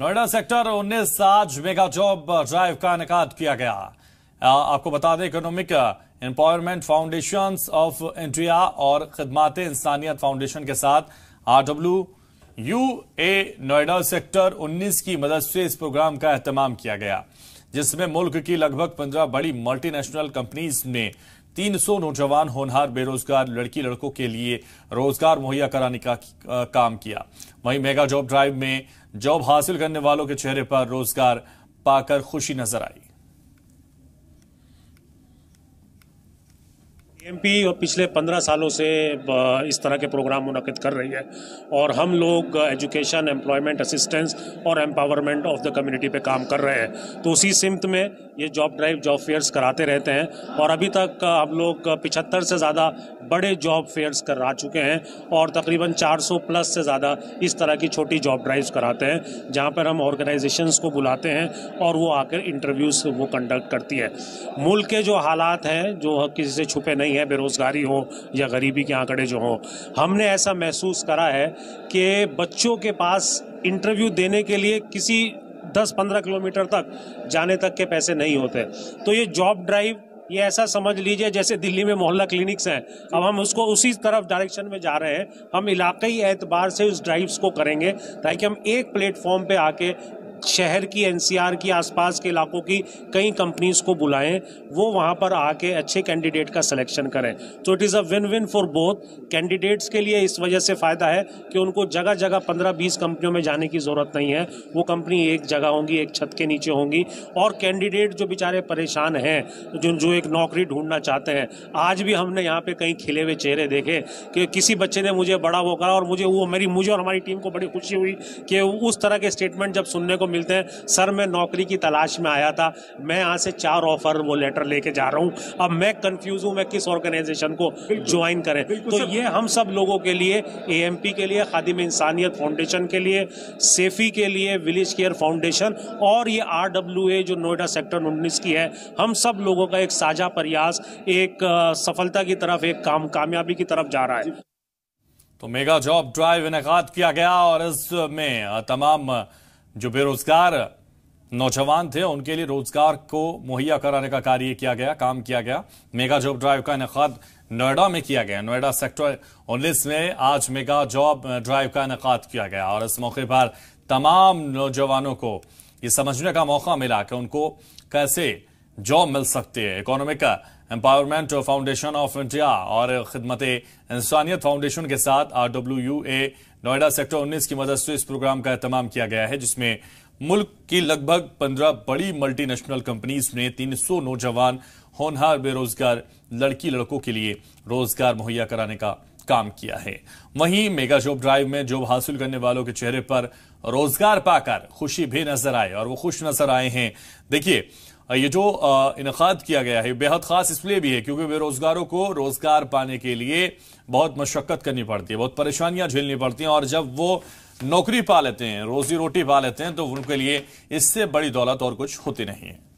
Noida sector 19 आज mega job drive का इनका किया गया आपको बता दें economic empowerment foundation of India और खदमात इंसानियत फाउंडेशन के साथ R W U A Noida sector 19 की मदद से इस प्रोग्राम का अहतमाम किया गया जिसमें मुल्क की लगभग 15 बड़ी मल्टीनेशनल कंपनीज ने 300 नौजवान होनहार बेरोजगार लड़की लड़कों के लिए रोजगार मुहैया कराने का काम किया वहीं मेगा जॉब ड्राइव में जॉब हासिल करने वालों के चेहरे पर रोजगार पाकर खुशी नजर आई एमपी पिछले पंद्रह सालों से इस तरह के प्रोग्राम मुनद कर रही है और हम लोग एजुकेशन एम्प्लॉयमेंट असिस्टेंस और एम्पावरमेंट ऑफ द कम्युनिटी पे काम कर रहे हैं तो उसी सिमत में ये जॉब ड्राइव जॉब फेयर्स कराते रहते हैं और अभी तक हम लोग पिछहत्तर से ज़्यादा बड़े जॉब फेयर्स करा चुके हैं और तकरीबन 400 प्लस से ज़्यादा इस तरह की छोटी जॉब ड्राइव्स कराते हैं जहाँ पर हम ऑर्गेनाइजेशंस को बुलाते हैं और वो आकर इंटरव्यूज़ वो कंडक्ट करती है मुल्क के जो हालात हैं जो किसी से छुपे नहीं है बेरोज़गारी हो या गरीबी के आंकड़े जो हों हमने ऐसा महसूस करा है कि बच्चों के पास इंटरव्यू देने के लिए किसी 10-15 किलोमीटर तक जाने तक के पैसे नहीं होते तो ये जॉब ड्राइव ये ऐसा समझ लीजिए जैसे दिल्ली में मोहल्ला क्लिनिक्स हैं अब हम उसको उसी तरफ डायरेक्शन में जा रहे हैं हम इलाकई एतबार से उस ड्राइव्स को करेंगे ताकि हम एक प्लेटफॉर्म पे आके शहर की एनसीआर की आसपास के इलाकों की कई कंपनीज को बुलाएं वो वहाँ पर आके अच्छे कैंडिडेट का सिलेक्शन करें तो it is a win win for both candidates के लिए इस वजह से फ़ायदा है कि उनको जगह जगह पंद्रह बीस कंपनियों में जाने की ज़रूरत नहीं है वो कंपनी एक जगह होंगी एक छत के नीचे होंगी और कैंडिडेट जो बेचारे परेशान हैं जो जो एक नौकरी ढूंढना चाहते हैं आज भी हमने यहाँ पर कई खिले हुए चेहरे देखे कि किसी बच्चे ने मुझे बड़ा वो करा और मुझे वो मेरी मुझे और हमारी टीम को बड़ी खुशी हुई कि उस तरह के स्टेटमेंट जब सुनने को मिलते हैं सर मैं नौकरी की तलाश में आया था मैं यहाँ से चार ऑफर वो लेटर लेके जा रहा हूँ अब मैं कंफ्यूज हूँ मैं किस ऑर्गेनाइजेशन को ज्वाइन करें तो ये हम सब लोगों के लिए ए के लिए खादिम इंसानियत फाउंडेशन के लिए सेफी के लिए विलेज केयर फाउंडेशन और ये आर जो नोएडा सेक्टर उन्नीस की है हम सब लोगों का एक साझा प्रयास एक सफलता की तरफ एक काम कामयाबी की तरफ जा रहा है तो मेगा जॉब ड्राइव इनका किया गया और इसमें तमाम जो बेरोजगार नौजवान थे उनके लिए रोजगार को मुहैया कराने का कार्य किया गया काम किया गया मेगा जॉब ड्राइव का इनका नोएडा में किया गया नोएडा सेक्टर उन्नीस में आज मेगा जॉब ड्राइव का इनका किया गया और इस मौके पर तमाम नौजवानों को ये समझने का मौका मिला कि उनको कैसे जॉब मिल सकती है economic empowerment foundation of India और खिदमत इंसानियत फाउंडेशन के साथ R W U A Noida sector 19 की मदद से इस प्रोग्राम का एहतमाम किया गया है जिसमें मुल्क की लगभग 15 बड़ी मल्टीनेशनल कंपनीज ने 300 नौजवान होनहार बेरोजगार लड़की लड़कों के लिए रोजगार मुहैया कराने का काम किया है वहीं मेगा जॉब ड्राइव में जॉब हासिल करने वालों के चेहरे पर रोजगार पाकर खुशी भी नजर आए और वो खुश नजर आए हैं देखिए ये जो इनका किया गया है बेहद खास इसलिए भी है क्योंकि बेरोजगारों को रोजगार पाने के लिए बहुत मशक्कत करनी पड़ती है बहुत परेशानियां झेलनी पड़ती हैं और जब वो नौकरी पा लेते हैं रोजी रोटी पा लेते हैं तो उनके लिए इससे बड़ी दौलत और कुछ होती नहीं है